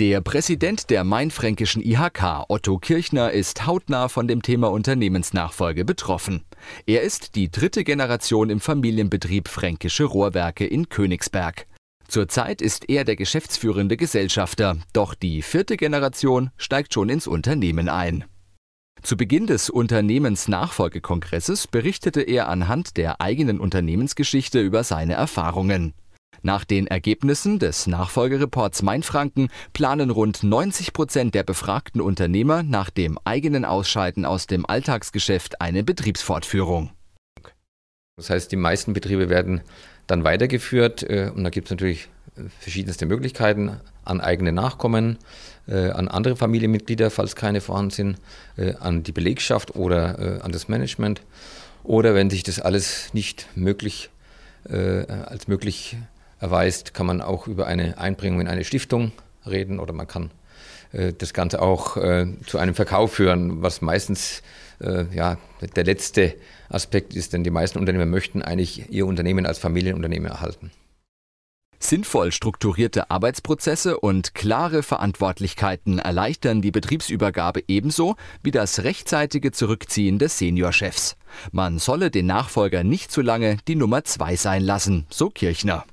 Der Präsident der mainfränkischen IHK, Otto Kirchner, ist hautnah von dem Thema Unternehmensnachfolge betroffen. Er ist die dritte Generation im Familienbetrieb Fränkische Rohrwerke in Königsberg. Zurzeit ist er der geschäftsführende Gesellschafter, doch die vierte Generation steigt schon ins Unternehmen ein. Zu Beginn des Unternehmensnachfolgekongresses berichtete er anhand der eigenen Unternehmensgeschichte über seine Erfahrungen. Nach den Ergebnissen des Nachfolgereports Mainfranken planen rund 90 Prozent der befragten Unternehmer nach dem eigenen Ausscheiden aus dem Alltagsgeschäft eine Betriebsfortführung. Das heißt, die meisten Betriebe werden dann weitergeführt äh, und da gibt es natürlich äh, verschiedenste Möglichkeiten an eigene Nachkommen, äh, an andere Familienmitglieder, falls keine vorhanden sind, an die Belegschaft oder an das Management. Oder wenn sich das alles nicht möglich als möglich erweist, kann man auch über eine Einbringung in eine Stiftung reden oder man kann äh, das Ganze auch äh, zu einem Verkauf führen, was meistens äh, ja, der letzte Aspekt ist, denn die meisten Unternehmer möchten eigentlich ihr Unternehmen als Familienunternehmen erhalten. Sinnvoll strukturierte Arbeitsprozesse und klare Verantwortlichkeiten erleichtern die Betriebsübergabe ebenso wie das rechtzeitige Zurückziehen des Seniorchefs. Man solle den Nachfolger nicht zu lange die Nummer zwei sein lassen, so Kirchner.